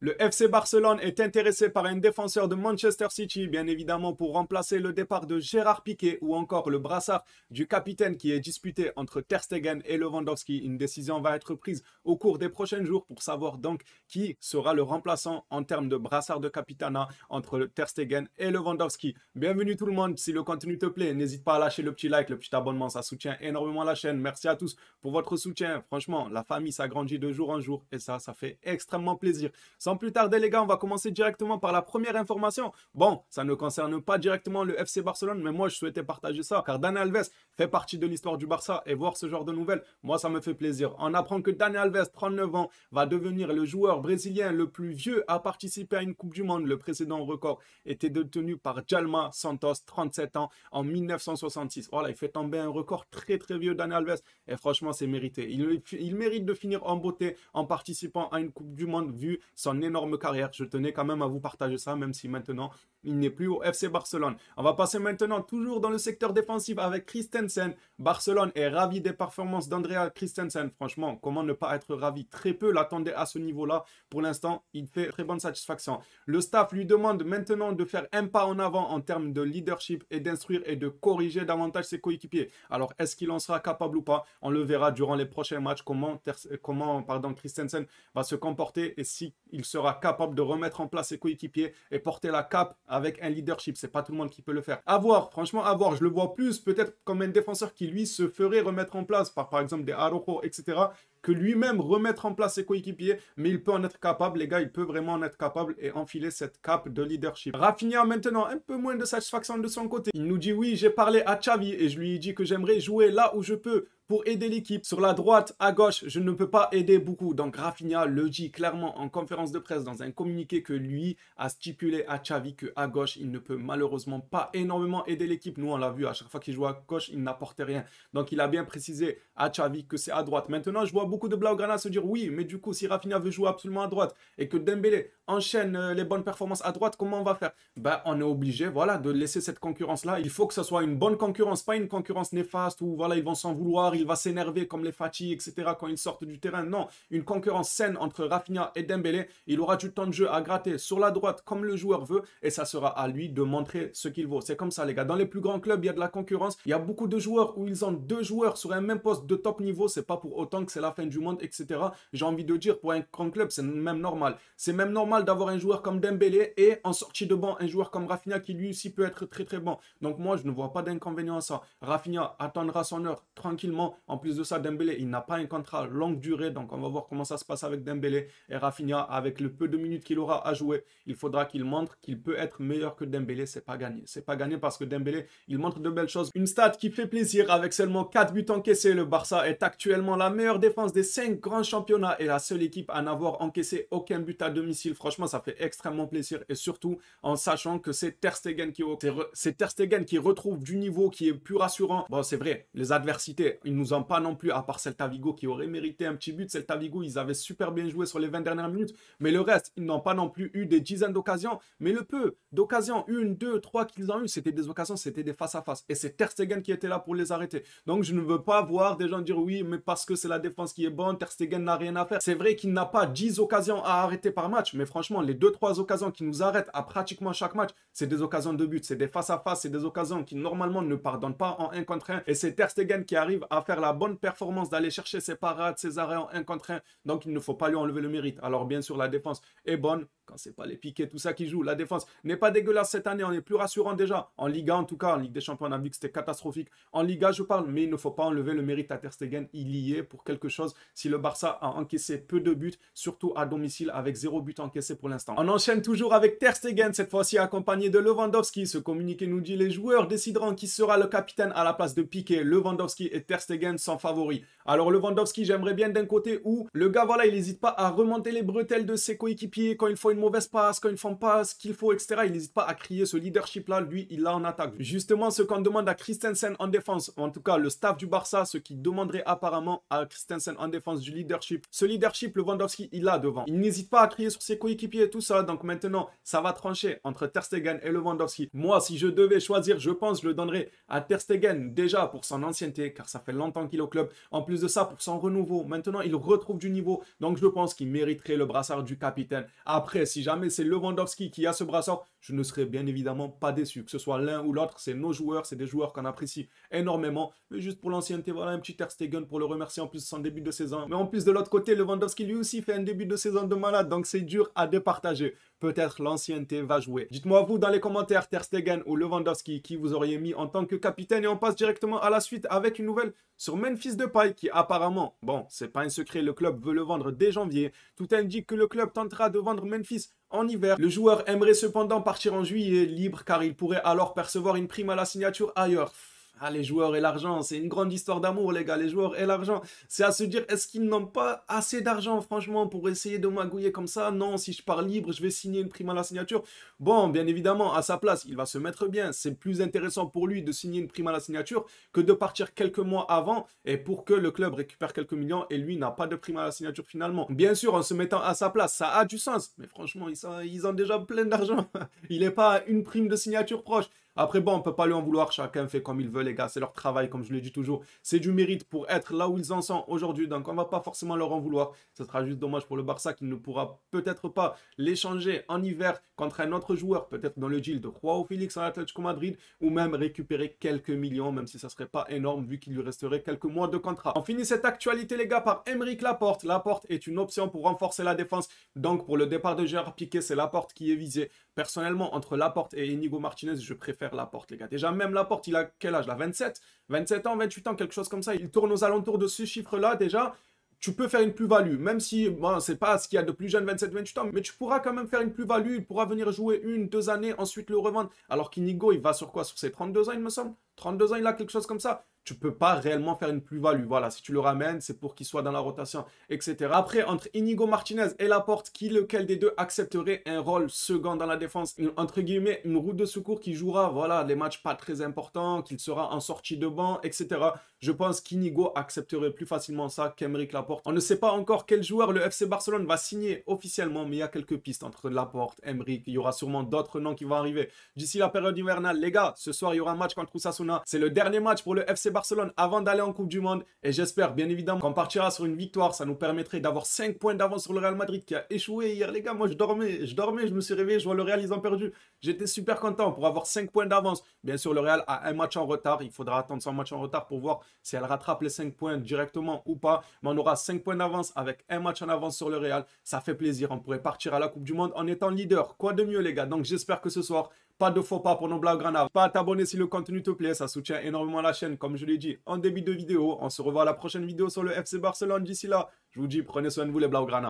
Le FC Barcelone est intéressé par un défenseur de Manchester City, bien évidemment, pour remplacer le départ de Gérard Piquet ou encore le brassard du capitaine qui est disputé entre Ter Stegen et Lewandowski. Une décision va être prise au cours des prochains jours pour savoir donc qui sera le remplaçant en termes de brassard de capitana entre Ter Stegen et Lewandowski. Bienvenue tout le monde. Si le contenu te plaît, n'hésite pas à lâcher le petit like, le petit abonnement. Ça soutient énormément la chaîne. Merci à tous pour votre soutien. Franchement, la famille s'agrandit de jour en jour et ça, ça fait extrêmement plaisir. Sans plus tarder les gars, on va commencer directement par la première information. Bon, ça ne concerne pas directement le FC Barcelone, mais moi je souhaitais partager ça car Dani Alves fait partie de l'histoire du Barça et voir ce genre de nouvelles, moi ça me fait plaisir. On apprend que Daniel Alves, 39 ans, va devenir le joueur brésilien le plus vieux à participer à une Coupe du Monde. Le précédent record était détenu par Jalma Santos, 37 ans, en 1966. Voilà, il fait tomber un record très très vieux Daniel Alves et franchement c'est mérité. il mérite de finir en beauté en participant à une Coupe du Monde vu son énorme carrière. Je tenais quand même à vous partager ça, même si maintenant il n'est plus au FC Barcelone. On va passer maintenant toujours dans le secteur défensif avec Christensen. Barcelone est ravi des performances d'Andrea Christensen. Franchement, comment ne pas être ravi Très peu l'attendait à ce niveau-là. Pour l'instant, il fait très bonne satisfaction. Le staff lui demande maintenant de faire un pas en avant en termes de leadership et d'instruire et de corriger davantage ses coéquipiers. Alors, est-ce qu'il en sera capable ou pas On le verra durant les prochains matchs comment, comment pardon, Christensen va se comporter et s'il il sera capable de remettre en place ses coéquipiers et porter la cape avec un leadership. C'est pas tout le monde qui peut le faire. Avoir, franchement, avoir, Je le vois plus peut-être comme un défenseur qui lui se ferait remettre en place par par exemple des haro, etc lui-même remettre en place ses coéquipiers, mais il peut en être capable, les gars, il peut vraiment en être capable et enfiler cette cape de leadership. Rafinha maintenant, un peu moins de satisfaction de son côté. Il nous dit oui, j'ai parlé à Xavi et je lui ai dit que j'aimerais jouer là où je peux pour aider l'équipe. Sur la droite, à gauche, je ne peux pas aider beaucoup. Donc Rafinha le dit clairement en conférence de presse dans un communiqué que lui a stipulé à Xavi que à gauche, il ne peut malheureusement pas énormément aider l'équipe. Nous, on l'a vu, à chaque fois qu'il joue à gauche, il n'apportait rien. Donc il a bien précisé à Xavi que c'est à droite. Maintenant, je vois beaucoup beaucoup de Blaugrana se dire oui, mais du coup, si Rafinha veut jouer absolument à droite et que Dembélé enchaîne euh, les bonnes performances à droite, comment on va faire Ben, on est obligé, voilà, de laisser cette concurrence-là. Il faut que ce soit une bonne concurrence, pas une concurrence néfaste où, voilà, ils vont s'en vouloir, il va s'énerver comme les Fatih, etc. quand ils sortent du terrain. Non, une concurrence saine entre Rafinha et Dembélé. Il aura du temps de jeu à gratter sur la droite comme le joueur veut et ça sera à lui de montrer ce qu'il vaut. C'est comme ça, les gars. Dans les plus grands clubs, il y a de la concurrence. Il y a beaucoup de joueurs où ils ont deux joueurs sur un même poste de top niveau. C'est pas pour autant que c'est la fin du monde, etc. J'ai envie de dire, pour un grand club, c'est même normal. C'est même normal d'avoir un joueur comme Dembélé et en sortie de banc, un joueur comme Rafinha qui lui aussi peut être très très bon. Donc moi, je ne vois pas d'inconvénient à ça. Rafinha attendra son heure tranquillement. En plus de ça, Dembélé, il n'a pas un contrat longue durée. Donc on va voir comment ça se passe avec Dembélé et Rafinha. Avec le peu de minutes qu'il aura à jouer, il faudra qu'il montre qu'il peut être meilleur que Dembélé. C'est pas gagné. C'est pas gagné parce que Dembélé, il montre de belles choses. Une stat qui fait plaisir avec seulement 4 buts encaissés. Le Barça est actuellement la meilleure défense des cinq grands championnats et la seule équipe à n'avoir encaissé aucun but à domicile. Franchement, ça fait extrêmement plaisir et surtout en sachant que c'est Ter Stegen qui c'est Ter qui retrouve du niveau qui est plus rassurant. Bon, c'est vrai, les adversités, ils nous ont pas non plus à part Celta Vigo qui aurait mérité un petit but. Celta Vigo, ils avaient super bien joué sur les 20 dernières minutes, mais le reste, ils n'ont pas non plus eu des dizaines d'occasions, mais le peu d'occasions, une, deux, trois qu'ils ont eu, c'était des occasions, c'était des face à face et c'est terstegen qui était là pour les arrêter. Donc je ne veux pas voir des gens dire oui, mais parce que c'est la défense qui est bonne. Ter Stegen n'a rien à faire. C'est vrai qu'il n'a pas 10 occasions à arrêter par match, mais franchement, les 2-3 occasions qui nous arrêtent à pratiquement chaque match, c'est des occasions de but, c'est des face-à-face, c'est des occasions qui normalement ne pardonnent pas en 1 contre 1. Et c'est Ter Stegen qui arrive à faire la bonne performance d'aller chercher ses parades, ses arrêts en 1 contre 1. Donc il ne faut pas lui enlever le mérite. Alors bien sûr, la défense est bonne quand c'est pas les piquets, tout ça qui joue. La défense n'est pas dégueulasse cette année, on est plus rassurant déjà. En Liga en tout cas, en Ligue des Champions, on a vu que c'était catastrophique. En Liga, je parle, mais il ne faut pas enlever le mérite à Ter Stegen, il y est pour quelque chose. Si le Barça a encaissé peu de buts, surtout à domicile avec zéro but encaissé pour l'instant. On enchaîne toujours avec Ter cette fois-ci accompagné de Lewandowski. Ce communiqué nous dit les joueurs décideront qui sera le capitaine à la place de Piqué. Lewandowski et Ter Stegen sont favoris. Alors Lewandowski, j'aimerais bien d'un côté où le gars, voilà, il n'hésite pas à remonter les bretelles de ses coéquipiers quand il faut une mauvaise passe, quand ils font pas ce qu'il faut, etc. Il n'hésite pas à crier ce leadership-là. Lui, il l'a en attaque. Justement, ce qu'on demande à Christensen en défense, en tout cas le staff du Barça, ce qui demanderait apparemment à Christensen en défense du leadership. Ce leadership, Lewandowski, il l'a devant. Il n'hésite pas à crier sur ses coéquipiers et tout ça. Donc maintenant, ça va trancher entre Ter Stegen et Lewandowski. Moi, si je devais choisir, je pense je le donnerais à Ter Stegen déjà pour son ancienneté, car ça fait longtemps qu'il est au club. En plus de ça, pour son renouveau. Maintenant, il retrouve du niveau. Donc, je pense qu'il mériterait le brassard du capitaine. Après, si jamais c'est Lewandowski qui a ce brassard, je ne serais bien évidemment pas déçu. Que ce soit l'un ou l'autre, c'est nos joueurs, c'est des joueurs qu'on apprécie énormément. Mais juste pour l'ancienneté, voilà un petit Ter Stegen pour le remercier en plus de son début de saison. Mais en plus de l'autre côté, Lewandowski lui aussi fait un début de saison de malade, donc c'est dur à départager peut-être l'ancienneté va jouer. Dites-moi vous dans les commentaires Ter Stegen ou Lewandowski qui vous auriez mis en tant que capitaine et on passe directement à la suite avec une nouvelle sur Memphis Depay qui apparemment, bon, c'est pas un secret, le club veut le vendre dès janvier. Tout indique que le club tentera de vendre Memphis en hiver. Le joueur aimerait cependant partir en juillet libre car il pourrait alors percevoir une prime à la signature ailleurs. Ah, les joueurs et l'argent, c'est une grande histoire d'amour, les gars, les joueurs et l'argent. C'est à se dire, est-ce qu'ils n'ont pas assez d'argent, franchement, pour essayer de magouiller comme ça Non, si je pars libre, je vais signer une prime à la signature. Bon, bien évidemment, à sa place, il va se mettre bien. C'est plus intéressant pour lui de signer une prime à la signature que de partir quelques mois avant et pour que le club récupère quelques millions et lui n'a pas de prime à la signature finalement. Bien sûr, en se mettant à sa place, ça a du sens. Mais franchement, ils, ils ont déjà plein d'argent. Il n'est pas à une prime de signature proche. Après, bon, on ne peut pas lui en vouloir. Chacun fait comme il veut, les gars. C'est leur travail, comme je le dis toujours. C'est du mérite pour être là où ils en sont aujourd'hui. Donc, on ne va pas forcément leur en vouloir. Ce sera juste dommage pour le Barça qui ne pourra peut-être pas l'échanger en hiver contre un autre joueur, peut-être dans le deal de Juan Félix à l'Atlético Madrid, ou même récupérer quelques millions, même si ça ne serait pas énorme vu qu'il lui resterait quelques mois de contrat. On finit cette actualité, les gars, par Emeric Laporte. Laporte est une option pour renforcer la défense. Donc, pour le départ de Gérard Piqué, c'est Laporte qui est visé. Personnellement, entre Laporte et Inigo Martinez, je préfère la porte, les gars. Déjà, même la porte, il a quel âge là 27 27 ans, 28 ans, quelque chose comme ça. Il tourne aux alentours de ce chiffre-là déjà. Tu peux faire une plus-value, même si bon, c'est pas ce qu'il y a de plus jeune, 27-28 ans, mais tu pourras quand même faire une plus-value. Il pourra venir jouer une, deux années, ensuite le revendre. Alors qu'Inigo, il va sur quoi Sur ses 32 ans, il me semble 32 ans, il a quelque chose comme ça tu peux pas réellement faire une plus-value. Voilà, si tu le ramènes, c'est pour qu'il soit dans la rotation, etc. Après, entre Inigo Martinez et Laporte, qui lequel des deux accepterait un rôle second dans la défense Entre guillemets, une route de secours qui jouera, voilà, les matchs pas très importants, qu'il sera en sortie de banc, etc. Je pense qu'Inigo accepterait plus facilement ça qu'Emeric Laporte. On ne sait pas encore quel joueur le FC Barcelone va signer officiellement, mais il y a quelques pistes entre Laporte, Emeric. Il y aura sûrement d'autres noms qui vont arriver. D'ici la période hivernale, les gars, ce soir, il y aura un match contre Ousasuna. C'est le dernier match pour le FC Barcelone avant d'aller en Coupe du Monde. Et j'espère bien évidemment qu'on partira sur une victoire. Ça nous permettrait d'avoir 5 points d'avance sur le Real Madrid qui a échoué hier. Les gars, moi je dormais, je dormais, je me suis réveillé, je vois le Real, ils ont perdu. J'étais super content pour avoir 5 points d'avance. Bien sûr, le Real a un match en retard. Il faudra attendre son match en retard pour voir si elle rattrape les 5 points directement ou pas. Mais on aura 5 points d'avance avec un match en avance sur le Real. Ça fait plaisir. On pourrait partir à la Coupe du Monde en étant leader. Quoi de mieux, les gars Donc j'espère que ce soir, pas de faux pas pour nos blagues Pas à t'abonner si le contenu te plaît, ça soutient énormément la chaîne, comme je l'ai dit en début de vidéo. On se revoit à la prochaine vidéo sur le FC Barcelone. D'ici là, je vous dis, prenez soin de vous les Blaugrana.